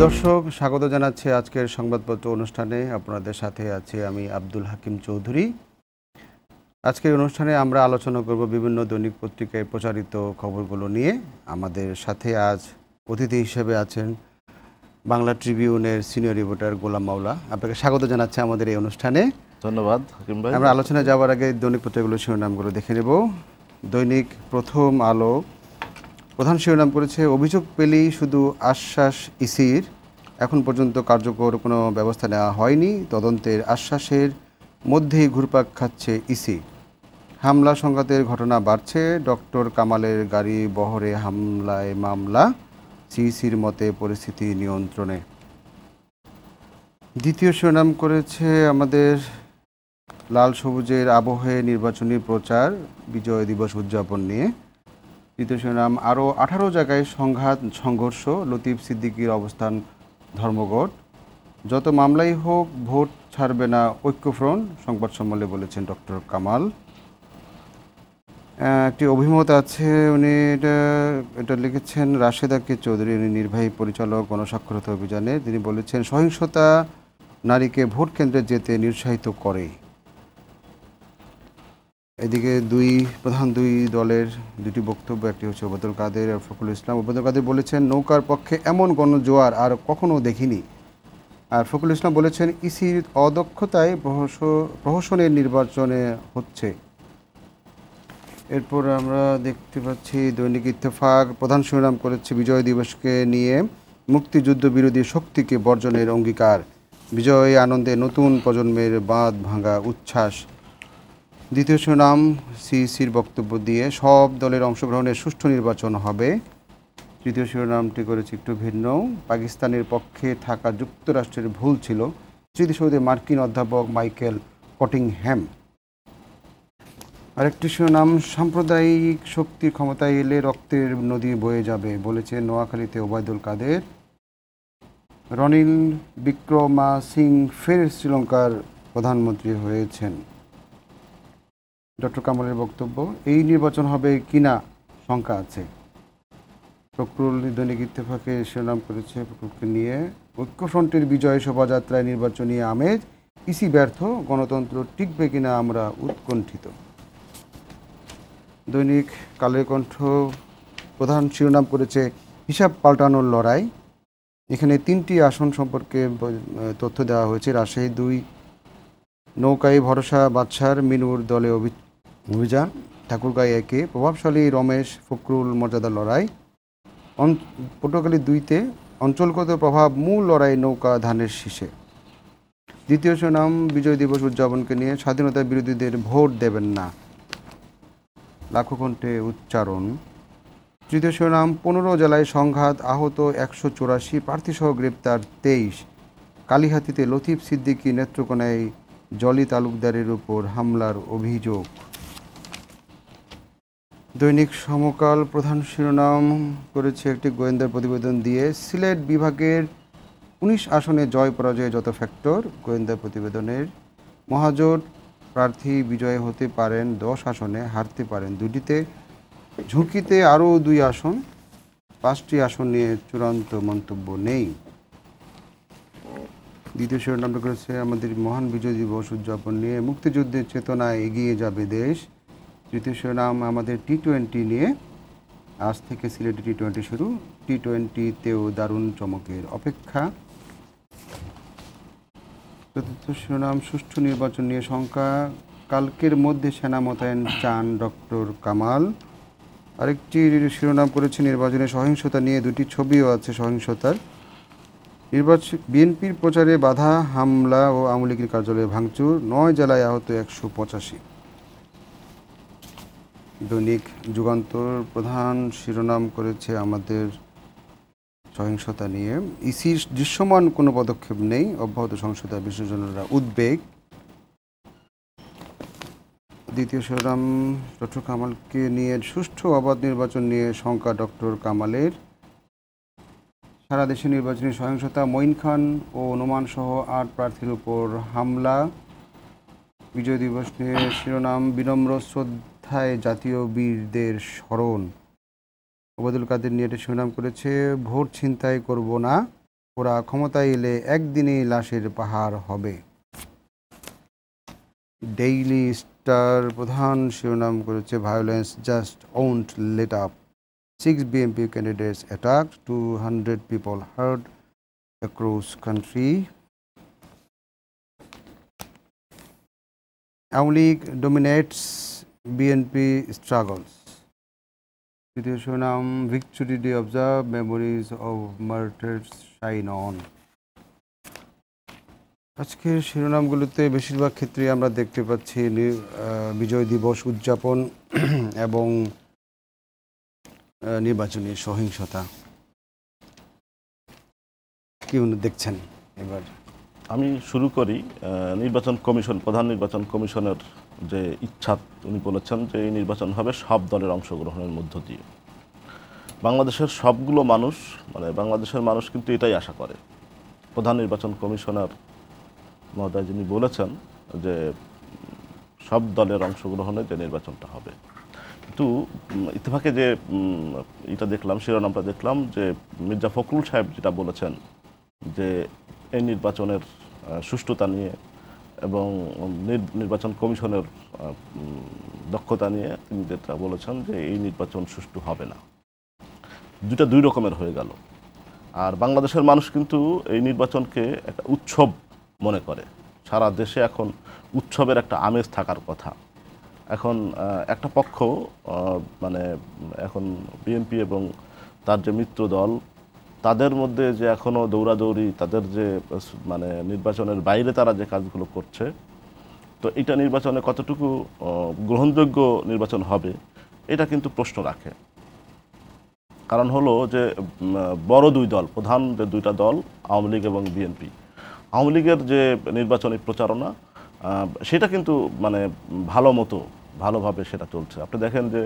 প্রিয় দর্শক স্বাগত জানাচ্ছি আজকের সংবাদপত্র অনুষ্ঠানে আপনাদের সাথে আছে আমি আব্দুল হাকিম চৌধুরী আজকের অনুষ্ঠানে আমরা আলোচনা করব বিভিন্ন দৈনিক পত্রিকায় প্রচারিত খবরগুলো নিয়ে আমাদের সাথে আজ অতিথি হিসেবে আছেন বাংলা ট্রিবিউনের সিনিয়র রিপোর্টার গোলাম মাওলা আপনাকে স্বাগত জানাচ্ছি আমাদের এই অনুষ্ঠানে ধন্যবাদ হাকিম ভাই আমরা আলোচনা যাওয়ার আগে দৈনিক পত্রিকাগুলোর শিরোনামগুলো দেখে নেব দৈনিক প্রথম আলো প্রধান শিরোনাম করেছে অভিযোগ পেলেই শুধু আশ্বাস ইসির এখন পর্যন্ত কার্যকর কোনো ব্যবস্থা নেওয়া হয়নি তদন্তের আশ্বাসের মধ্যেই ঘুরপাক খাচ্ছে ইসি হামলা সংঘাতের ঘটনা বাড়ছে ডক্টর কামালের গাড়ি বহরে হামলায় মামলা সিইসির মতে পরিস্থিতি নিয়ন্ত্রণে দ্বিতীয় শিরোনাম করেছে আমাদের লাল সবুজের আবহে নির্বাচনী প্রচার বিজয় দিবস উদযাপন নিয়ে তৃতীয় শিরোনাম আরও আঠারো জায়গায় সংঘাত সংঘর্ষ লতিফ সিদ্দিকির অবস্থান ধর্মঘট যত মামলাই হোক ভোট ছাড়বে না ঐক্যফ্রন্ট সংবাদ সম্মেলনে বলেছেন ডক্টর কামাল একটি অভিমত আছে উনি এটা এটা লিখেছেন রাশেদা কে চৌধুরী উনি নির্বাহী পরিচালক গণস্বাক্ষরতা অভিযানে তিনি বলেছেন সহিংসতা নারীকে ভোট কেন্দ্রে যেতে নিরুৎসাহিত করে এদিকে দুই প্রধান দুই দলের দুটি বক্তব্য একটি হচ্ছে ওবায়দুল কাদের আর ফখরুল ইসলাম ওবায়দুল কাদের বলেছেন নৌকার পক্ষে এমন কোন জোয়ার আর কখনো দেখিনি আর ফখরুল ইসলাম বলেছেন ইসির অদক্ষতায় প্রহসনের নির্বাচনে হচ্ছে এরপর আমরা দেখতে পাচ্ছি দৈনিক ইত্তেফাক প্রধান শিরোনাম করেছে বিজয় দিবসকে নিয়ে মুক্তিযুদ্ধ বিরোধী শক্তিকে বর্জনের অঙ্গীকার বিজয় আনন্দে নতুন প্রজন্মের বাঁধ ভাঙা উচ্ছ্বাস দ্বিতীয় শিরোনাম সিইসির বক্তব্য দিয়ে সব দলের অংশগ্রহণের সুষ্ঠু নির্বাচন হবে তৃতীয় শিরোনামটি করেছে একটু ভিন্ন পাকিস্তানের পক্ষে থাকা যুক্তরাষ্ট্রের ভুল ছিল স্মৃতিসৌধে মার্কিন অধ্যাপক মাইকেল কটিংহ্যাম আরেকটি শিরোনাম সাম্প্রদায়িক শক্তির ক্ষমতায় এলে রক্তের নদী বয়ে যাবে বলেছে নোয়াখালীতে ওবায়দুল কাদের রনিল বিক্রমা সিং ফের শ্রীলঙ্কার প্রধানমন্ত্রী হয়েছেন ডক্টর কামালের বক্তব্য এই নির্বাচন হবে কিনা শঙ্কা আছে ফখরুল দৈনিক ইত্তেফাকে শিরোনাম করেছে ফখরুলকে নিয়ে ঐক্যফ্রন্টের বিজয় শোভাযাত্রায় নির্বাচনী আমেজ ইসি ব্যর্থ গণতন্ত্র টিকবে কিনা আমরা উৎকণ্ঠিত দৈনিক কালের কণ্ঠ প্রধান শিরোনাম করেছে হিসাব পাল্টানোর লড়াই এখানে তিনটি আসন সম্পর্কে তথ্য দেওয়া হয়েছে রাজশাহী দুই নৌকায় ভরসা বাদশার মিনুর দলে অভিযান ঠাকুরগাঁয়ে একে প্রভাবশালী রমেশ ফকরুল মর্যাদার লড়াই পটুয়াখালী দুইতে অঞ্চলগত প্রভাব মূল লড়াই নৌকা ধানের শীষে দ্বিতীয় সুনাম বিজয় দিবস উদযাপনকে নিয়ে স্বাধীনতা বিরোধীদের ভোট দেবেন না লাখো কণ্ঠে উচ্চারণ তৃতীয় সুনাম পনেরো জেলায় সংঘাত আহত একশো চুরাশি প্রার্থীসহ গ্রেপ্তার তেইশ কালীহাতিতে লতিফ সিদ্দিকী নেত্রকোনায় জলি তালুকদারের উপর হামলার অভিযোগ দৈনিক সমকাল প্রধান শিরোনাম করেছে একটি গোয়েন্দা প্রতিবেদন দিয়ে সিলেট বিভাগের উনিশ আসনে জয় পরাজয় যত ফ্যাক্টর গোয়েন্দা প্রতিবেদনের মহাজোট প্রার্থী বিজয় হতে পারেন দশ আসনে হারতে পারেন দুটিতে ঝুঁকিতে আরও দুই আসন পাঁচটি আসন নিয়ে চূড়ান্ত মন্তব্য নেই দ্বিতীয় শিরোনামটা করেছে আমাদের মহান বিজয় দিবস উদযাপন নিয়ে মুক্তিযুদ্ধের চেতনায় এগিয়ে যাবে দেশ তৃতীয় শিরোনাম আমাদের টি টোয়েন্টি নিয়ে আজ থেকে সিলেটে টি টোয়েন্টি শুরু টি টোয়েন্টিতেও দারুণ চমকের অপেক্ষা চতুর্থ শিরোনাম সুষ্ঠু নির্বাচন নিয়ে শঙ্কা কালকের মধ্যে সেনা মোতায়েন চান ডক্টর কামাল আরেকটি শিরোনাম করেছে নির্বাচনে সহিংসতা নিয়ে দুটি ছবিও আছে সহিংসতার নির্বাচন বিএনপির প্রচারে বাধা হামলা ও আওয়ামী লীগের কার্যালয়ে ভাঙচুর নয় জেলায় আহত একশো পঁচাশি দৈনিক যুগান্তর প্রধান শিরোনাম করেছে আমাদের সহিংসতা নিয়ে ইসির দৃশ্যমান কোনো পদক্ষেপ নেই অব্যাহত সহিংসতা বিশ্বজনেরা উদ্বেগ দ্বিতীয় শিরোনাম ডক্টর কামালকে নিয়ে সুষ্ঠু অবাধ নির্বাচন নিয়ে শঙ্কা ডক্টর কামালের সারা দেশে নির্বাচনী সহিংসতা মঈন খান ও অনুমানসহ আট প্রার্থীর উপর হামলা বিজয় দিবস নিয়ে শিরোনাম বিনম্র শ্রদ্ধা কোথায় জাতীয় বীরদের স্মরণ ওবায়দুল কাদের নিয়ে এটা সুনাম করেছে ভোট ছিনতাই করব না ওরা ক্ষমতায় এলে একদিনেই লাশের পাহাড় হবে ডেইলি স্টার প্রধান শিরোনাম করেছে violence just won't let up six BNP candidates attack two hundred people hurt across country Awami League dominates BNP struggles. It is shown um, victory day observe memories of martyrs shine on. আজকের শিরোনামগুলোতে বেশিরভাগ ক্ষেত্রে আমরা দেখতে পাচ্ছি বিজয় দিবস উদযাপন এবং নির্বাচনী সহিংসতা কি দেখছেন এবার আমি শুরু করি নির্বাচন কমিশন প্রধান নির্বাচন কমিশনের যে ইচ্ছা উনি বলেছেন যে এই নির্বাচন হবে সব দলের অংশগ্রহণের মধ্য দিয়ে বাংলাদেশের সবগুলো মানুষ মানে বাংলাদেশের মানুষ কিন্তু এটাই আশা করে প্রধান নির্বাচন কমিশনার মহোদয় যিনি বলেছেন যে সব দলের অংশগ্রহণে যে নির্বাচনটা হবে কিন্তু ইতিফাকে যে এটা দেখলাম শিরোনামটা দেখলাম যে মির্জা ফখরুল সাহেব যেটা বলেছেন যে এই নির্বাচনের সুষ্ঠুতা নিয়ে এবং নির্বাচন কমিশনের দক্ষতা নিয়ে তিনি যেটা বলেছেন যে এই নির্বাচন সুষ্ঠু হবে না দুটা দুই রকমের হয়ে গেল আর বাংলাদেশের মানুষ কিন্তু এই নির্বাচনকে একটা উৎসব মনে করে সারা দেশে এখন উৎসবের একটা আমেজ থাকার কথা এখন একটা পক্ষ মানে এখন বিএনপি এবং তার যে মিত্র দল তাদের মধ্যে যে এখনও দৌড়াদৌড়ি তাদের যে মানে নির্বাচনের বাইরে তারা যে কাজগুলো করছে তো এটা নির্বাচনে কতটুকু গ্রহণযোগ্য নির্বাচন হবে এটা কিন্তু প্রশ্ন রাখে কারণ হলো যে বড় দুই দল প্রধান যে দুইটা দল আওয়ামী লীগ এবং বিএনপি আওয়ামী লীগের যে নির্বাচনী প্রচারণা সেটা কিন্তু মানে ভালো মতো ভালোভাবে সেটা চলছে আপনি দেখেন যে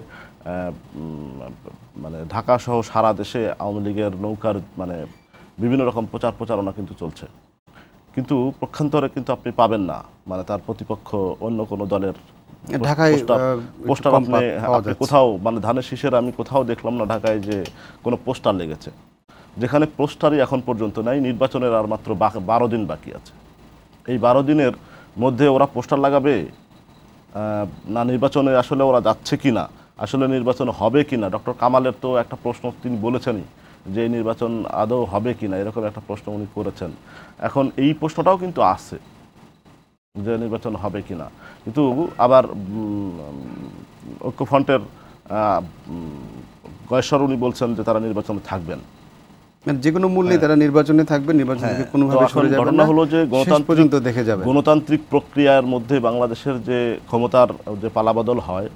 মানে ঢাকা সহ সারা দেশে আওয়ামী লীগের নৌকার মানে বিভিন্ন রকম প্রচার প্রচারণা কিন্তু চলছে কিন্তু পক্ষান্তরে কিন্তু আপনি পাবেন না মানে তার প্রতিপক্ষ অন্য কোনো দলের ঢাকায় পোস্টার আপনি কোথাও মানে ধানের শীষের আমি কোথাও দেখলাম না ঢাকায় যে কোনো পোস্টার লেগেছে যেখানে পোস্টারই এখন পর্যন্ত নাই নির্বাচনের আর মাত্র বারো দিন বাকি আছে এই বারো দিনের মধ্যে ওরা পোস্টার লাগাবে না নির্বাচনে আসলে ওরা যাচ্ছে কি না আসলে নির্বাচন হবে কি না ডক্টর কামালের তো একটা প্রশ্ন তিনি বলেছেনই যে নির্বাচন আদৌ হবে কি না এরকম একটা প্রশ্ন উনি করেছেন এখন এই প্রশ্নটাও কিন্তু আছে যে নির্বাচন হবে কি না কিন্তু আবার ঐক্যফ্রন্টের গয়েশ্বর উনি বলছেন যে তারা নির্বাচনে থাকবেন মানে যে কোনো মূল্যে হ্যাঁ। তারা নির্বাচনে থাকবে নির্বাচন হ্যাঁ। কোনোভাবে হলো যে গণতান্ত্রিক পর্যন্ত দেখে যাবে গণতান্ত্রিক প্রক্রিয়ার মধ্যে বাংলাদেশের যে ক্ষমতার যে পালাবদল হয়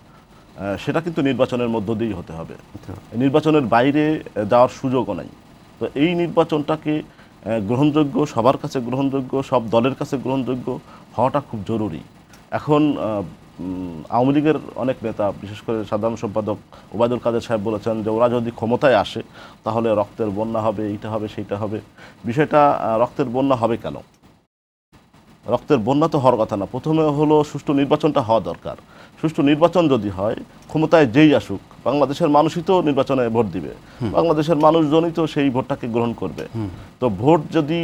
সেটা কিন্তু নির্বাচনের মধ্য দিয়েই হতে হবে আচ্ছা। নির্বাচনের বাইরে যাওয়ার সুযোগও নাই তো এই নির্বাচনটাকে গ্রহণযোগ্য সবার কাছে গ্রহণযোগ্য সব দলের কাছে গ্রহণযোগ্য হওয়াটা খুব জরুরি এখন আওয়ামী লীগের অনেক নেতা বিশেষ করে সাধারণ সম্পাদক ওবায়দুল কাদের সাহেব বলেছেন যে ওরা যদি ক্ষমতায় আসে তাহলে রক্তের বন্যা হবে এইটা হবে সেইটা হবে বিষয়টা রক্তের বন্যা হবে কেন রক্তের বন্যা তো হওয়ার কথা না প্রথমে হলো সুষ্ঠু নির্বাচনটা হওয়া দরকার সুষ্ঠু নির্বাচন যদি হয় ক্ষমতায় যেই আসুক বাংলাদেশের মানুষই তো নির্বাচনে ভোট দিবে বাংলাদেশের মানুষজনই তো সেই ভোটটাকে গ্রহণ করবে তো ভোট যদি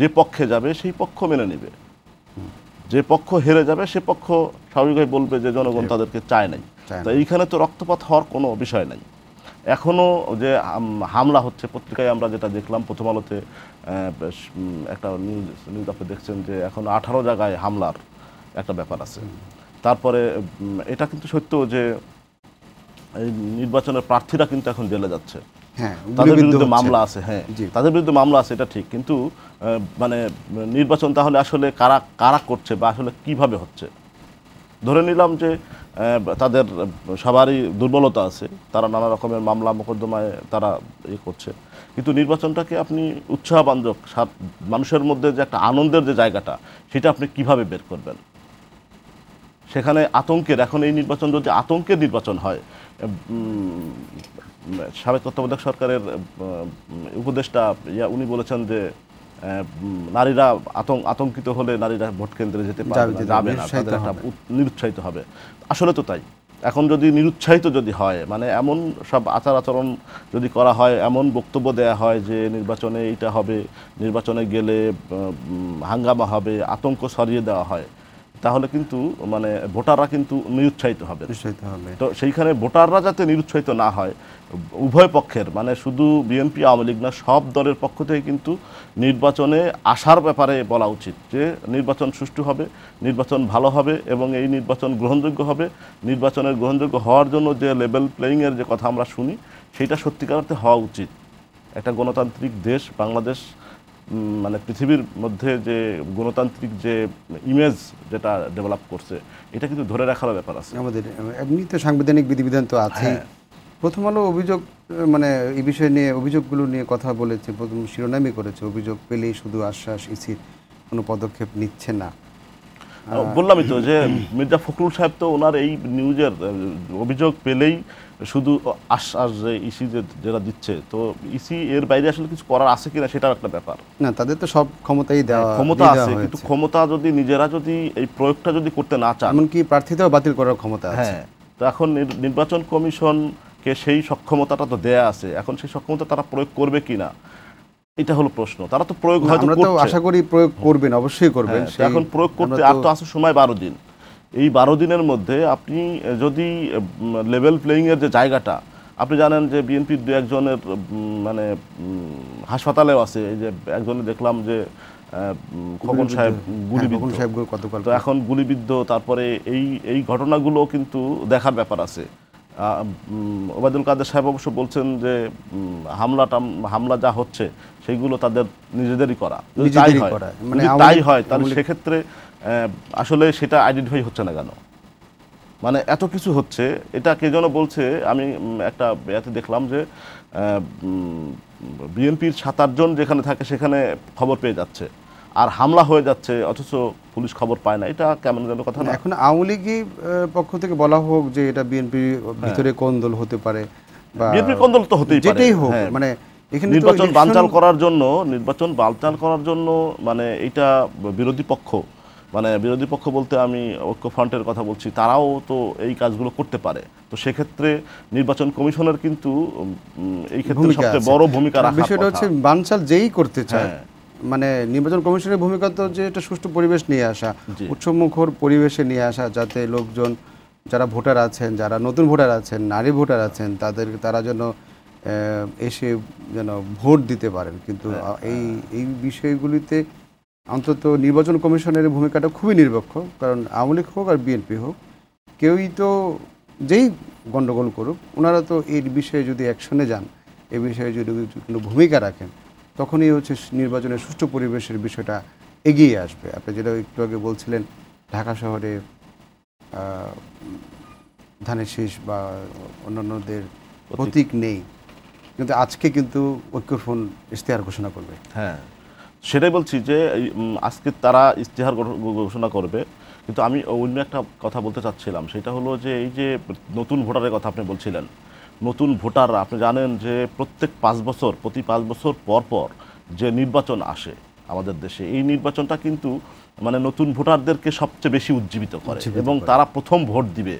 যে পক্ষে যাবে সেই পক্ষ মেনে নেবে যে পক্ষ হেরে যাবে সে পক্ষ স্বাভাবিকভাবে বলবে যে জনগণ তাদেরকে চায় নাই তো এইখানে তো রক্তপাত হওয়ার কোনো বিষয় নাই এখনও যে হামলা হচ্ছে পত্রিকায় আমরা যেটা দেখলাম প্রথম আলোতে একটা নিউজ নিউজ আপনি দেখছেন যে এখন আঠারো জায়গায় হামলার একটা ব্যাপার আছে তারপরে এটা কিন্তু সত্য যে নির্বাচনের প্রার্থীরা কিন্তু এখন জেলে যাচ্ছে হ্যাঁ, তাদের বিরুদ্ধে মামলা আছে হ্যাঁ তাদের বিরুদ্ধে মামলা আছে এটা ঠিক কিন্তু মানে নির্বাচন তাহলে আসলে কারা কারা করছে বা আসলে কিভাবে হচ্ছে ধরে নিলাম যে তাদের সবারই দুর্বলতা আছে তারা নানা রকমের মামলা মোকদ্দমায় তারা ইয়ে করছে কিন্তু নির্বাচনটাকে আপনি উৎসাহবান্ধব মানুষের মধ্যে যে একটা আনন্দের যে জায়গাটা সেটা আপনি কিভাবে বের করবেন সেখানে আতঙ্কের এখন এই নির্বাচন যদি আতঙ্কের নির্বাচন হয় সাবেক তত্ত্বাবধায়ক সরকারের উপদেষ্টা ইয়া উনি বলেছেন যে নারীরা আতঙ্ক আতঙ্কিত হলে নারীরা ভোট কেন্দ্রে যেতে পারবে নিরুৎসাহিত হবে আসলে তো তাই এখন যদি নিরুৎসাহিত যদি হয় মানে এমন সব আচার আচরণ যদি করা হয় এমন বক্তব্য দেয়া হয় যে নির্বাচনে এটা হবে নির্বাচনে গেলে হাঙ্গামা হবে আতঙ্ক সরিয়ে দেওয়া হয় তাহলে কিন্তু মানে ভোটাররা কিন্তু নিরুৎসাহিত হবে তো সেইখানে ভোটাররা যাতে নিরুৎসাহিত না হয় উভয় পক্ষের মানে শুধু বিএনপি আওয়ামী লীগ না সব দলের পক্ষ থেকে কিন্তু নির্বাচনে আসার ব্যাপারে বলা উচিত যে নির্বাচন সুষ্ঠু হবে নির্বাচন ভালো হবে এবং এই নির্বাচন গ্রহণযোগ্য হবে নির্বাচনের গ্রহণযোগ্য হওয়ার জন্য যে লেভেল প্লেয়িংয়ের যে কথা আমরা শুনি সেটা সত্যিকার অর্থে হওয়া উচিত একটা গণতান্ত্রিক দেশ বাংলাদেশ মানে পৃথিবীর মধ্যে যে গণতান্ত্রিক যে ইমেজ যেটা ডেভেলপ করছে এটা কিন্তু ধরে রাখার ব্যাপার আছে আমাদের এমনি তো সাংবিধানিক বিধিবিধান তো আছে হ্যাঁ। প্রথম আলো অভিযোগ মানে এই বিষয় নিয়ে অভিযোগগুলো নিয়ে কথা বলেছে প্রথম শিরোনামই করেছে অভিযোগ পেলেই শুধু আশ্বাস ইসির কোনো পদক্ষেপ নিচ্ছে না বললামই তো যে মির্জা ফখরুল সাহেব তো ওনার এই নিউজের অভিযোগ পেলেই শুধু আশ্বাস যে ইসি যেটা দিচ্ছে তো ইসি এর বাইরে আসলে কিছু করার আছে কিনা সেটাও একটা ব্যাপার না তাদের তো সব ক্ষমতাই হ্যাঁ, দেওয়া ক্ষমতা আছে কিন্তু ক্ষমতা যদি নিজেরা যদি এই প্রয়োগটা যদি করতে না চান এমনকি প্রার্থীতেও বাতিল করার ক্ষমতা আছে হ্যাঁ, তো এখন নির্বাচন কমিশন কে সেই সক্ষমতাটা তো দেয়া আছে এখন সেই সক্ষমতা তারা প্রয়োগ করবে কিনা এটা হলো প্রশ্ন তারা তো প্রয়োগ হয়তো আমরা তো আশা করি প্রয়োগ হ্যাঁ। করবেন অবশ্যই করবেন হ্যাঁ, এখন প্রয়োগ করতে আর তো আছে সময় বারো দিন এই বারো দিনের মধ্যে আপনি যদি লেভেল প্লেয়িংয়ের যে জায়গাটা আপনি জানেন যে বিএনপি দু একজনের মানে হাসপাতালেও আছে এই যে একজনের দেখলাম যে খগন সাহেব গুলিবিদ্ধ সাহেব হ্যাঁ, গতকাল তো এখন গুলিবিদ্ধ তারপরে এই এই ঘটনাগুলো কিন্তু দেখার ব্যাপার আছে ওবায়দুল কাদের সাহেব অবশ্য বলছেন যে হামলাটা হামলা যা হচ্ছে সেইগুলো তাদের নিজেদেরই করা তাই হয় মানে তাই হয় তাহলে সেক্ষেত্রে আসলে সেটা আইডেন্টিফাই হচ্ছে না কেন মানে এত কিছু হচ্ছে এটা কে যেন বলছে আমি একটা এতে দেখলাম যে বিএনপির সাত আটজন যেখানে থাকে সেখানে খবর পেয়ে যাচ্ছে আর হামলা হয়ে যাচ্ছে অথচ পুলিশ খবর পায় না এটা কেমন গেল কথা না এখন আওয়ামী লীগের পক্ষ থেকে বলা হোক যে এটা বিএনপি ভিতরে হ্যাঁ। কোন্দল হতে পারে বিএনপি কোন্দল তো হতেই পারে যেটাই হোক হ্যাঁ। মানে এখানে নির্বাচন বানচাল করার জন্য নির্বাচন বানচাল করার জন্য মানে এটা বিরোধী পক্ষ মানে বিরোধী পক্ষ বলতে আমি ঐক্য ফ্রন্টের কথা বলছি তারাও তো এই কাজগুলো করতে পারে তো সেক্ষেত্রে নির্বাচন কমিশনের কিন্তু এই ক্ষেত্রে সবচেয়ে বড় ভূমিকা রাখা বিষয়টা হচ্ছে বানচাল যেই করতে চায় হ্যাঁ। মানে নির্বাচন কমিশনের ভূমিকা তো যে একটা সুষ্ঠু পরিবেশ নিয়ে আসা উৎসমুখর পরিবেশে নিয়ে আসা যাতে লোকজন যারা ভোটার আছেন যারা নতুন ভোটার আছেন নারী ভোটার আছেন তাদের তারা যেন এসে যেন ভোট দিতে পারেন কিন্তু হ্যাঁ, এই হ্যাঁ। এই বিষয়গুলিতে অন্তত নির্বাচন কমিশনের ভূমিকাটা খুবই নিরপেক্ষ কারণ আওয়ামী লীগ হোক আর বিএনপি হোক কেউই তো যেই গণ্ডগোল করুক ওনারা তো এই বিষয়ে যদি অ্যাকশনে যান এ বিষয়ে যদি কোনো ভূমিকা রাখেন তখনই হচ্ছে নির্বাচনের সুষ্ঠু পরিবেশের বিষয়টা এগিয়ে আসবে আপনি যেটা একটু আগে বলছিলেন ঢাকা শহরে ধানের শীষ বা অন্যান্যদের প্রতীক নেই কিন্তু আজকে কিন্তু ঐক্যফোন ইশতেহার ঘোষণা করবে হ্যাঁ সেটাই বলছি যে আজকে তারা ইশতেহার ঘোষণা করবে কিন্তু আমি অন্য একটা কথা বলতে চাচ্ছিলাম সেটা হলো যে এই যে নতুন ভোটারের কথা আপনি বলছিলেন নতুন ভোটাররা আপনি জানেন যে প্রত্যেক পাঁচ বছর প্রতি পাঁচ বছর পর পর যে নির্বাচন আসে আমাদের দেশে এই নির্বাচনটা কিন্তু মানে নতুন ভোটারদেরকে সবচেয়ে বেশি উজ্জীবিত করে এবং তারা প্রথম ভোট দিবে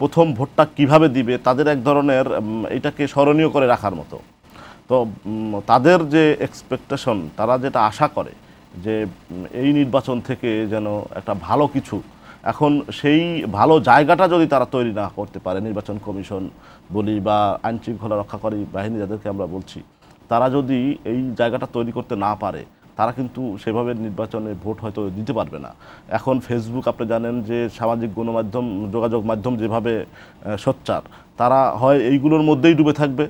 প্রথম ভোটটা কিভাবে দিবে তাদের এক ধরনের এটাকে স্মরণীয় করে রাখার মতো তো তাদের যে এক্সপেকটেশন তারা যেটা আশা করে যে এই নির্বাচন থেকে যেন একটা ভালো কিছু এখন সেই ভালো জায়গাটা যদি তারা তৈরি না করতে পারে নির্বাচন কমিশন বলি বা আইন শৃঙ্খলা রক্ষাকারী বাহিনী যাদেরকে আমরা বলছি তারা যদি এই জায়গাটা তৈরি করতে না পারে তারা কিন্তু সেভাবে নির্বাচনে ভোট হয়তো দিতে পারবে না এখন ফেসবুক আপনি জানেন যে সামাজিক গণমাধ্যম যোগাযোগ মাধ্যম যেভাবে সোচ্চার তারা হয় এইগুলোর মধ্যেই ডুবে থাকবে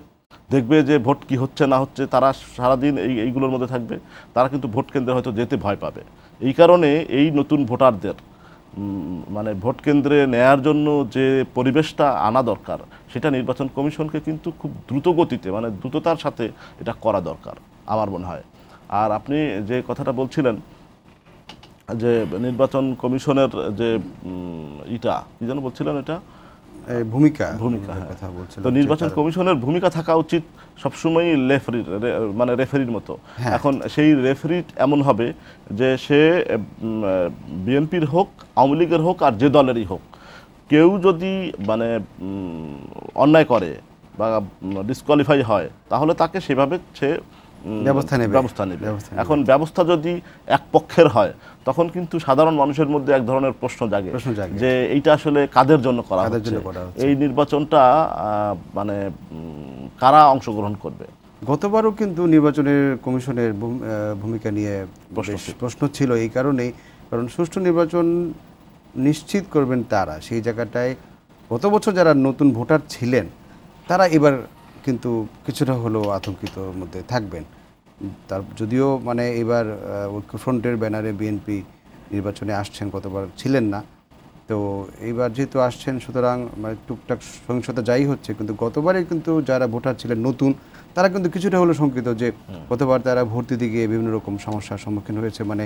দেখবে যে ভোট কি হচ্ছে না হচ্ছে তারা সারাদিন এই এইগুলোর মধ্যে থাকবে তারা কিন্তু ভোট কেন্দ্রে হয়তো যেতে ভয় পাবে এই কারণে এই নতুন ভোটারদের মানে ভোট কেন্দ্রে নেয়ার জন্য যে পরিবেশটা আনা দরকার সেটা নির্বাচন কমিশনকে কিন্তু খুব দ্রুত গতিতে মানে দ্রুততার সাথে এটা করা দরকার আমার মনে হয় আর আপনি যে কথাটা বলছিলেন যে নির্বাচন কমিশনের যে ইটা কি যেন বলছিলেন এটা ভূমিকা ভূমিকা হ্যাঁ। কথা তো নির্বাচন কমিশনের ভূমিকা থাকা উচিত রেফারির মানে রেফারির মতো হ্যাঁ। এখন সেই রেফারি এমন হবে যে সে বিএনপির হোক আওয়ামী লীগের হোক আর যে দলেরই হোক কেউ যদি মানে অন্যায় করে বা ডিসকোয়ালিফাই হয় তাহলে তাকে সেভাবে সে ব্যবস্থা নেবে ব্যবস্থা নেবে এখন ব্যবস্থা যদি এক পক্ষের হয় তখন কিন্তু সাধারণ মানুষের মধ্যে এক ধরনের প্রশ্ন জাগে যে এইটা আসলে কাদের জন্য করা এই নির্বাচনটা মানে কারা অংশগ্রহণ করবে গতবারও কিন্তু নির্বাচনের কমিশনের ভূমিকা নিয়ে প্রশ্ন ছিল এই কারণেই কারণ সুষ্ঠু নির্বাচন নিশ্চিত করবেন তারা সেই জায়গাটায় গত বছর যারা নতুন ভোটার ছিলেন তারা এবার কিন্তু কিছুটা হলেও আতঙ্কিতর মধ্যে থাকবেন তার যদিও মানে এবার ঐক্যফ্রন্টের ব্যানারে বিএনপি নির্বাচনে আসছেন কতবার ছিলেন না তো এইবার যেহেতু আসছেন সুতরাং মানে টুকটাক সহিংসতা যাই হচ্ছে কিন্তু গতবারে কিন্তু যারা ভোটার ছিলেন নতুন তারা কিন্তু কিছুটা হলো শঙ্কিত যে গতবার তারা ভোট দিতে গিয়ে বিভিন্ন রকম সমস্যার সম্মুখীন হয়েছে মানে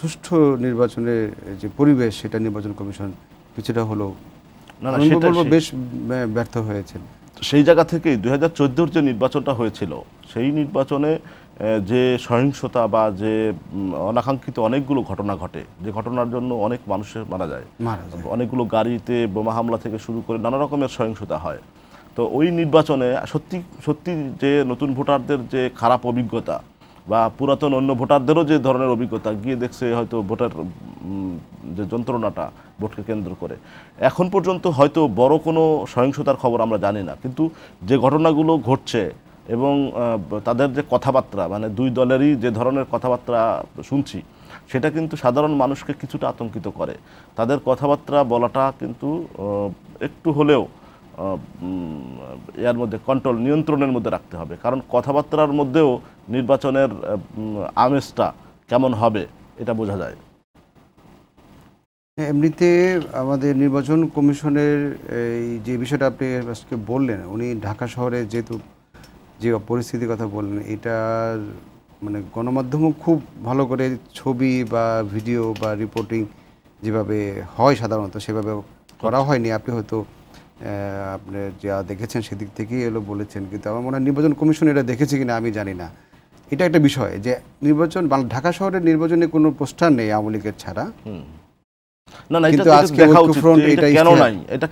সুষ্ঠু নির্বাচনের যে পরিবেশ সেটা নির্বাচন কমিশন কিছুটা হলো বেশ ব্যর্থ হয়েছেন সেই জায়গা থেকেই দুই হাজার চোদ্দোর যে নির্বাচনটা হয়েছিল সেই নির্বাচনে যে সহিংসতা বা যে অনাকাঙ্ক্ষিত অনেকগুলো ঘটনা ঘটে যে ঘটনার জন্য অনেক মানুষের মারা যায় অনেকগুলো গাড়িতে বোমা হামলা থেকে শুরু করে নানা রকমের সহিংসতা হয় তো ওই নির্বাচনে সত্যি সত্যি যে নতুন ভোটারদের যে খারাপ অভিজ্ঞতা বা পুরাতন অন্য ভোটারদেরও যে ধরনের অভিজ্ঞতা গিয়ে দেখছে হয়তো ভোটার যে যন্ত্রণাটা ভোটকে কেন্দ্র করে এখন পর্যন্ত হয়তো বড় কোনো সহিংসতার খবর আমরা জানি না কিন্তু যে ঘটনাগুলো ঘটছে এবং তাদের যে কথাবার্তা মানে দুই দলেরই যে ধরনের কথাবার্তা শুনছি সেটা কিন্তু সাধারণ মানুষকে কিছুটা আতঙ্কিত করে তাদের কথাবার্তা বলাটা কিন্তু একটু হলেও এর মধ্যে কন্ট্রোল নিয়ন্ত্রণের মধ্যে রাখতে হবে কারণ কথাবার্তার মধ্যেও নির্বাচনের আমেজটা কেমন হবে এটা বোঝা যায় এমনিতে আমাদের নির্বাচন কমিশনের এই যে বিষয়টা আপনি আজকে বললেন উনি ঢাকা শহরে যেহেতু যে পরিস্থিতির কথা বললেন এটার মানে গণমাধ্যমও খুব ভালো করে ছবি বা ভিডিও বা রিপোর্টিং যেভাবে হয় সাধারণত সেভাবে করা আচ্ছা। হয়নি আপনি হয়তো আপনি যা দেখেছেন সেদিক থেকেই এলো বলেছেন কিন্তু আমার মনে হয় নির্বাচন কমিশন এটা দেখেছে কিনা আমি জানি না এটা একটা বিষয় যে নির্বাচন ঢাকা শহরের নির্বাচনে কোনো পোস্টার নেই আওয়ামী লীগের ছাড়া হ্যাঁ।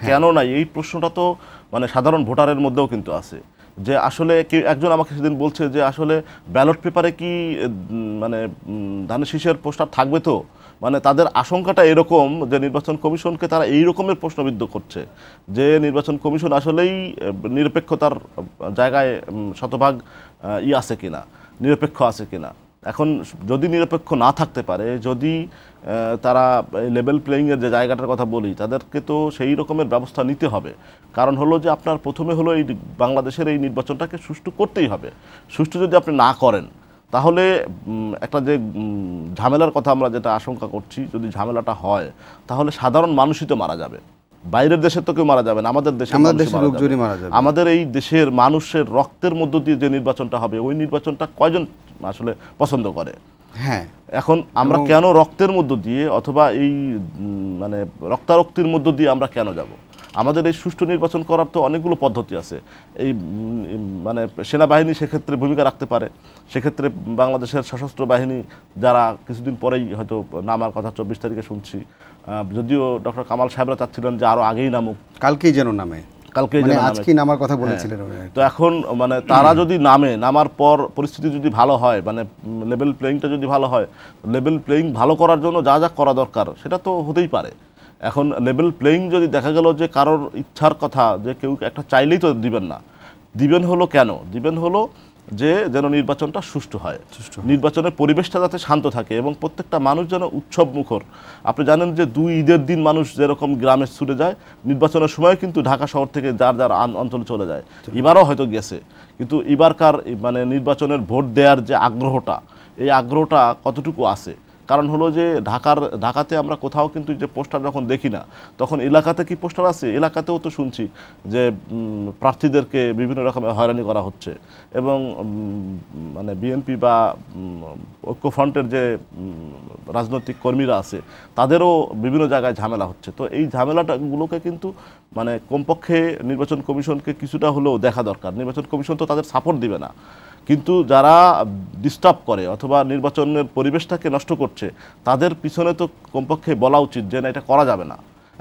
কেন নাই এই প্রশ্নটা তো মানে সাধারণ ভোটারের মধ্যেও কিন্তু আছে যে আসলে একজন আমাকে সেদিন বলছে যে আসলে ব্যালট পেপারে কি মানে ধানের শীষের পোস্টার থাকবে তো মানে তাদের আশঙ্কাটা এরকম যে নির্বাচন কমিশনকে তারা এই রকমের প্রশ্নবিদ্ধ করছে যে নির্বাচন কমিশন আসলেই নিরপেক্ষতার জায়গায় শতভাগ ই আছে কিনা নিরপেক্ষ আছে কিনা এখন যদি নিরপেক্ষ না থাকতে পারে যদি তারা লেভেল প্লেয়িংয়ের যে জায়গাটার কথা বলি তাদেরকে তো সেই রকমের ব্যবস্থা নিতে হবে কারণ হলো যে আপনার প্রথমে হলো এই বাংলাদেশের এই নির্বাচনটাকে সুষ্ঠু করতেই হবে সুষ্ঠু যদি আপনি না করেন তাহলে একটা যে ঝামেলার কথা আমরা যেটা আশঙ্কা করছি যদি ঝামেলাটা হয় তাহলে সাধারণ মানুষই তো মারা যাবে বাইরের দেশের তো কেউ মারা যাবে না আমাদের দেশে আমাদের দেশের লোকজনই মারা যাবে আমাদের এই দেশের মানুষের রক্তের মধ্য দিয়ে যে নির্বাচনটা হবে ওই নির্বাচনটা কয়জন আসলে পছন্দ করে হ্যাঁ এখন আমরা কেন রক্তের মধ্য দিয়ে অথবা এই মানে রক্তারক্তির মধ্য দিয়ে আমরা কেন যাব আমাদের এই সুষ্ঠু নির্বাচন করার তো অনেকগুলো পদ্ধতি আছে এই মানে সেনাবাহিনী সেক্ষেত্রে ভূমিকা রাখতে পারে সেক্ষেত্রে বাংলাদেশের সশস্ত্র বাহিনী যারা কিছুদিন পরেই হয়তো নামার কথা চব্বিশ তারিখে শুনছি যদিও ডক্টর কামাল সাহেবরা চাচ্ছিলেন যে আরও আগেই নামুক কালকেই যেন নামে কালকে মানে আজকে নামার কথা বলেছিলেন হ্যাঁ। তো এখন মানে তারা যদি নামে নামার পর পরিস্থিতি যদি ভালো হয় মানে লেভেল প্লেয়িংটা যদি ভালো হয় লেভেল প্লেয়িং ভালো করার জন্য যা যা করা দরকার সেটা তো হতেই পারে এখন লেভেল প্লেয়িং যদি দেখা গেল যে কারোর ইচ্ছার কথা যে কেউ একটা চাইলেই তো দিবেন না দিবেন হলো কেন দিবেন হলো যে যেন নির্বাচনটা সুষ্ঠু হয় নির্বাচনের পরিবেশটা যাতে শান্ত থাকে এবং প্রত্যেকটা মানুষ যেন উৎসব মুখর আপনি জানেন যে দুই ঈদের দিন মানুষ যেরকম গ্রামে ছুটে যায় নির্বাচনের সময় কিন্তু ঢাকা শহর থেকে যার যার অঞ্চলে চলে যায় এবারও হয়তো গেছে কিন্তু এবারকার মানে নির্বাচনের ভোট দেওয়ার যে আগ্রহটা এই আগ্রহটা কতটুকু আছে কারণ হলো যে ঢাকার ঢাকাতে আমরা কোথাও কিন্তু যে পোস্টার যখন দেখি না তখন এলাকাতে কি পোস্টার আছে এলাকাতেও তো শুনছি যে প্রার্থীদেরকে বিভিন্ন রকমের হয়রানি করা হচ্ছে এবং মানে বিএনপি বা ঐক্যফ্রন্টের যে রাজনৈতিক কর্মীরা আছে তাদেরও বিভিন্ন জায়গায় ঝামেলা হচ্ছে তো এই ঝামেলাটাগুলোকে কিন্তু মানে কমপক্ষে নির্বাচন কমিশনকে কিছুটা হলেও দেখা দরকার নির্বাচন কমিশন তো তাদের সাপোর্ট দিবে না কিন্তু যারা ডিস্টার্ব করে অথবা নির্বাচনের পরিবেশটাকে নষ্ট করছে তাদের পিছনে তো কমপক্ষে বলা উচিত যে না এটা করা যাবে না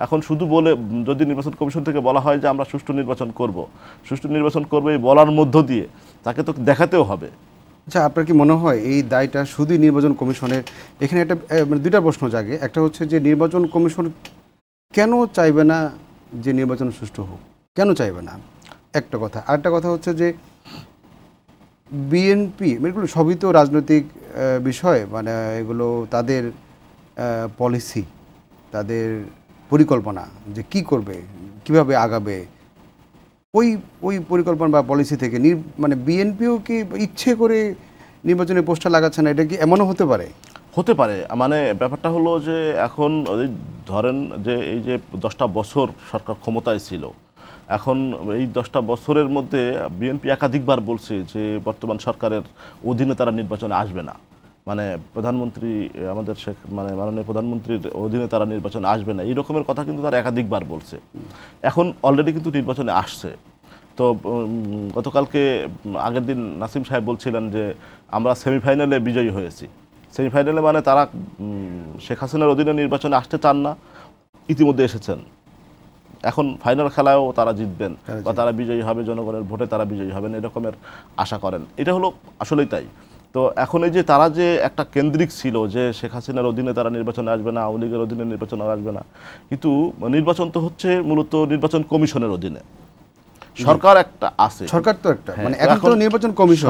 এখন শুধু বলে যদি নির্বাচন কমিশন থেকে বলা হয় যে আমরা সুষ্ঠু নির্বাচন করব সুষ্ঠু নির্বাচন করবো এই বলার মধ্য দিয়ে তাকে তো দেখাতেও হবে আচ্ছা আপনার কি মনে হয় এই দায়টা শুধু নির্বাচন কমিশনের এখানে একটা মানে দুইটা প্রশ্ন জাগে একটা হচ্ছে যে নির্বাচন কমিশন কেন চাইবে না যে নির্বাচন সুষ্ঠু হোক কেন চাইবে না একটা কথা আরেকটা কথা হচ্ছে যে বিএনপি এগুলো সবই তো রাজনৈতিক বিষয় মানে এগুলো তাদের পলিসি তাদের পরিকল্পনা যে কি করবে কিভাবে আগাবে ওই ওই পরিকল্পনা বা পলিসি থেকে মানে বিএনপিও কি ইচ্ছে করে নির্বাচনে পোস্টার লাগাচ্ছে না এটা কি এমনও হতে পারে হতে পারে মানে ব্যাপারটা হলো যে এখন ধরেন যে এই যে দশটা বছর সরকার ক্ষমতায় ছিল এখন এই দশটা বছরের মধ্যে বিএনপি একাধিকবার বলছে যে বর্তমান সরকারের অধীনে তারা নির্বাচনে আসবে না মানে প্রধানমন্ত্রী আমাদের শেখ মানে মাননীয় প্রধানমন্ত্রীর অধীনে তারা নির্বাচনে আসবে না এই রকমের কথা কিন্তু তারা একাধিকবার বলছে এখন অলরেডি কিন্তু নির্বাচনে আসছে তো গতকালকে আগের দিন নাসিম সাহেব বলছিলেন যে আমরা সেমিফাইনালে বিজয়ী হয়েছি সেমিফাইনালে মানে তারা শেখ হাসিনার অধীনে নির্বাচনে আসতে চান না ইতিমধ্যে এসেছেন এখন ফাইনাল খেলায়ও তারা জিতবেন বা তারা বিজয়ী হবে জনগণের ভোটে তারা বিজয়ী হবেন এরকমের আশা করেন এটা হলো আসলেই তাই তো এখন এই যে তারা যে একটা কেন্দ্রিক ছিল যে শেখ হাসিনার অধীনে তারা নির্বাচনে আসবে না আওয়ামী লীগের অধীনে নির্বাচন আসবে না কিন্তু নির্বাচন তো হচ্ছে মূলত নির্বাচন কমিশনের অধীনে সরকার একটা আছে সরকার তো একটা হ্যাঁ, মানে এখন নির্বাচন কমিশন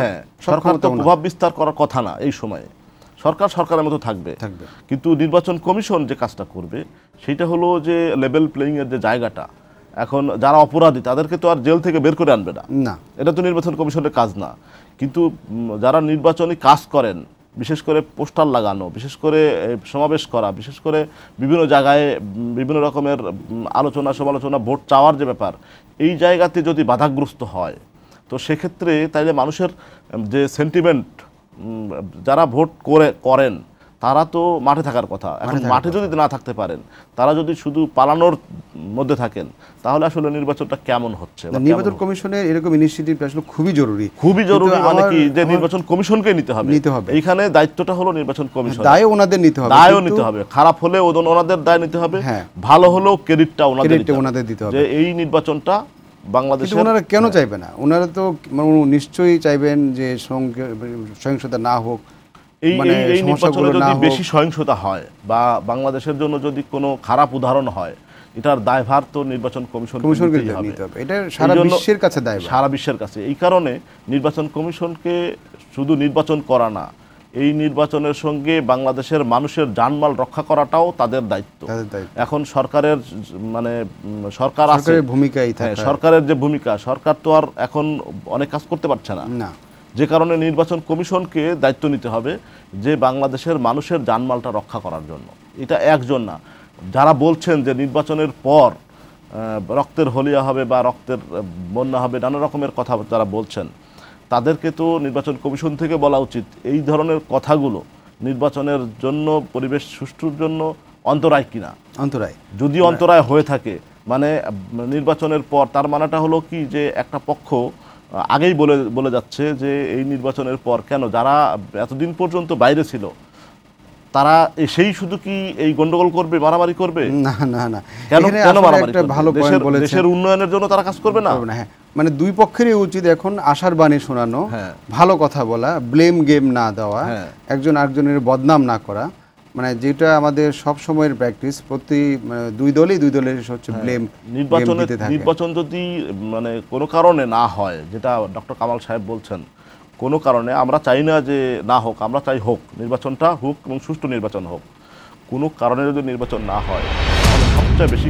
হ্যাঁ, সরকার তো প্রভাব বিস্তার করার কথা না এই সময়ে সরকার সরকারের মতো থাকবে থাকবে কিন্তু নির্বাচন কমিশন যে কাজটা করবে সেটা হলো যে লেভেল প্লেয়িংয়ের যে জায়গাটা এখন যারা অপরাধী তাদেরকে তো আর জেল থেকে বের করে আনবে না না এটা তো নির্বাচন কমিশনের কাজ না কিন্তু যারা নির্বাচনী কাজ করেন বিশেষ করে পোস্টার লাগানো বিশেষ করে সমাবেশ করা বিশেষ করে বিভিন্ন জায়গায় বিভিন্ন রকমের আলোচনা সমালোচনা ভোট চাওয়ার যে ব্যাপার এই জায়গাতে যদি বাধাগ্রস্ত হয় তো সেক্ষেত্রে তাইলে মানুষের যে সেন্টিমেন্ট যারা ভোট করে করেন তারা তো মাঠে থাকার কথা এখন মাঠে যদি না থাকতে পারেন তারা যদি শুধু পালানোর মধ্যে থাকেন তাহলে আসলে নির্বাচনটা কেমন হচ্ছে নির্বাচন কমিশনের এরকম ইনিশিয়েটিভ আসলে খুবই জরুরি খুবই জরুরি মানে কি যে নির্বাচন কমিশনকে নিতে হবে নিতে হবে এখানে দায়িত্বটা হলো নির্বাচন কমিশন হ্যাঁ, দায় ওনাদের নিতে হবে দায়ও নিতে হবে খারাপ হলে ওদের ওনাদের দায় নিতে হবে হ্যাঁ। ভালো হলেও ক্রেডিটটা ওনাদের ওনাদের দিতে হবে যে এই নির্বাচনটা বাংলাদেশ ওনারা কেন হ্যাঁ। চাইবে না ওনারা তো মানে নিশ্চয়ই চাইবেন যে সহিংসতা না হোক এই এই মানে নির্বাচনে যদি বেশি সহিংসতা হয় বা বাংলাদেশের জন্য যদি কোনো খারাপ উদাহরণ হয় এটার দায়ভার তো নির্বাচন কমিশন সারা বিশ্বের কাছে এই কারণে নির্বাচন কমিশনকে শুধু নির্বাচন করা না এই নির্বাচনের সঙ্গে বাংলাদেশের মানুষের জানমাল রক্ষা করাটাও তাদের দায়িত্ব এখন সরকারের মানে সরকার আছে ভূমিকাই হ্যাঁ, সরকারের যে ভূমিকা সরকার তো আর এখন অনেক কাজ করতে পারছে না যে কারণে নির্বাচন কমিশনকে দায়িত্ব নিতে হবে যে বাংলাদেশের মানুষের জানমালটা রক্ষা করার জন্য এটা একজন না যারা বলছেন যে নির্বাচনের পর রক্তের হলিয়া হবে বা রক্তের বন্যা হবে নানা রকমের কথা যারা বলছেন তাদেরকে তো নির্বাচন কমিশন থেকে বলা উচিত এই ধরনের কথাগুলো নির্বাচনের জন্য পরিবেশ সুষ্ঠুর জন্য অন্তরায় কিনা অন্তরায় যদি অন্তরায় হয়ে থাকে মানে নির্বাচনের পর তার মানাটা হলো কি যে একটা পক্ষ আগেই বলে বলে যাচ্ছে যে এই নির্বাচনের পর কেন যারা এতদিন পর্যন্ত বাইরে ছিল তারা সেই শুধু কি এই গন্ডগোল করবে মারামারি করবে না না না কেন কেন মারামারি ভালো দেশের উন্নয়নের জন্য তারা কাজ করবে না হ্যাঁ মানে দুই পক্ষেরই উচিত এখন আশার বাণী শোনানো হ্যাঁ। ভালো কথা বলা ব্লেম গেম না দেওয়া হ্যাঁ। একজন আরেকজনের বদনাম না করা মানে যেটা আমাদের সব সময়ের প্র্যাকটিস প্রতি মানে দুই দলই দুই দলের হচ্ছে ব্লেম হ্যাঁ। নির্বাচন নির্বাচন যদি মানে কোনো কারণে না হয় যেটা ডক্টর কামাল সাহেব বলছেন কোনো কারণে আমরা চাই না যে না হোক আমরা চাই হোক নির্বাচনটা হোক এবং সুষ্ঠু নির্বাচন হোক কোনো কারণে যদি নির্বাচন না হয় সবচেয়ে বেশি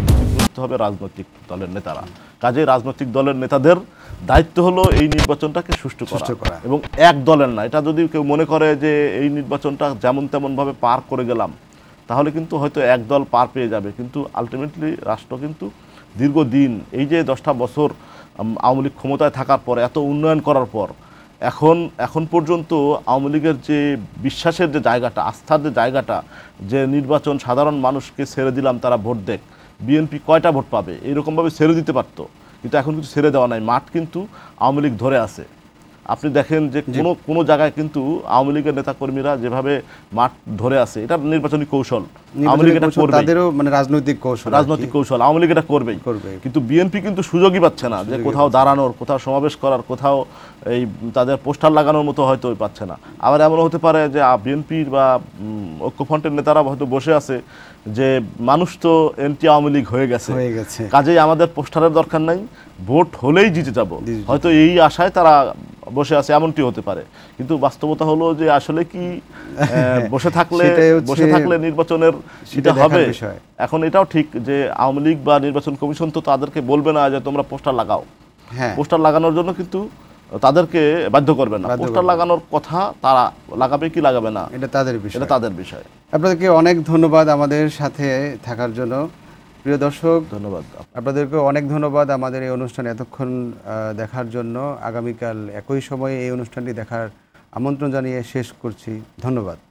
করতে হবে রাজনৈতিক দলের নেতারা কাজে রাজনৈতিক দলের নেতাদের দায়িত্ব হলো এই নির্বাচনটাকে সুষ্ঠু করা এবং এক দলের না এটা যদি কেউ মনে করে যে এই নির্বাচনটা যেমন তেমনভাবে পার করে গেলাম তাহলে কিন্তু হয়তো এক দল পার পেয়ে যাবে কিন্তু আলটিমেটলি রাষ্ট্র কিন্তু দীর্ঘদিন এই যে দশটা বছর আওয়ামী লীগ ক্ষমতায় থাকার পর এত উন্নয়ন করার পর এখন এখন পর্যন্ত আওয়ামী লীগের যে বিশ্বাসের যে জায়গাটা আস্থার যে জায়গাটা যে নির্বাচন সাধারণ মানুষকে ছেড়ে দিলাম তারা ভোট দেখ বিএনপি কয়টা ভোট পাবে এরকমভাবে ছেড়ে দিতে পারতো কিন্তু এখন কিন্তু ছেড়ে দেওয়া নাই মাঠ কিন্তু আওয়ামী লীগ ধরে আছে আপনি দেখেন যে কোনো কোনো জায়গায় কিন্তু আওয়ামী লীগের নেতাকর্মীরা যেভাবে মাঠ ধরে আছে এটা নির্বাচনী কৌশল আওয়ামী লীগ এটা করবে তাদেরও মানে রাজনৈতিক কৌশল রাজনৈতিক কৌশল আওয়ামী লীগ এটা করবেই করবে কিন্তু বিএনপি কিন্তু সুযোগই পাচ্ছে না যে কোথাও দাঁড়ানোর কোথাও সমাবেশ করার কোথাও এই তাদের পোস্টার লাগানোর মতো হয়তো পাচ্ছে না আবার এমন হতে পারে যে বিএনপির বা ঐক্যফ্রন্টের নেতারা হয়তো বসে আছে যে মানুষ তো এনটি আওয়ামী লীগ হয়ে গেছে হয়ে গেছে কাজেই আমাদের পোস্টারের দরকার নাই ভোট হলেই জিতে যাব হয়তো এই আশায় তারা বসে আছে এমনটি হতে পারে কিন্তু বাস্তবতা হলো যে আসলে কি বসে থাকলে বসে থাকলে নির্বাচনের সেটা হবে এখন এটাও ঠিক যে আওয়ামী লীগ বা নির্বাচন কমিশন তো তাদেরকে বলবে না যে তোমরা পোস্টার লাগাও হ্যাঁ। পোস্টার লাগানোর জন্য কিন্তু তাদেরকে বাধ্য করবে না পোস্টার লাগানোর কথা তারা লাগাবে কি লাগাবে না এটা তাদের বিষয় এটা তাদের বিষয় আপনাদেরকে অনেক ধন্যবাদ আমাদের সাথে থাকার জন্য প্রিয় দর্শক ধন্যবাদ আপনাদেরকে অনেক ধন্যবাদ আমাদের এই অনুষ্ঠান এতক্ষণ দেখার জন্য আগামীকাল একই সময়ে এই অনুষ্ঠানটি দেখার আমন্ত্রণ জানিয়ে শেষ করছি ধন্যবাদ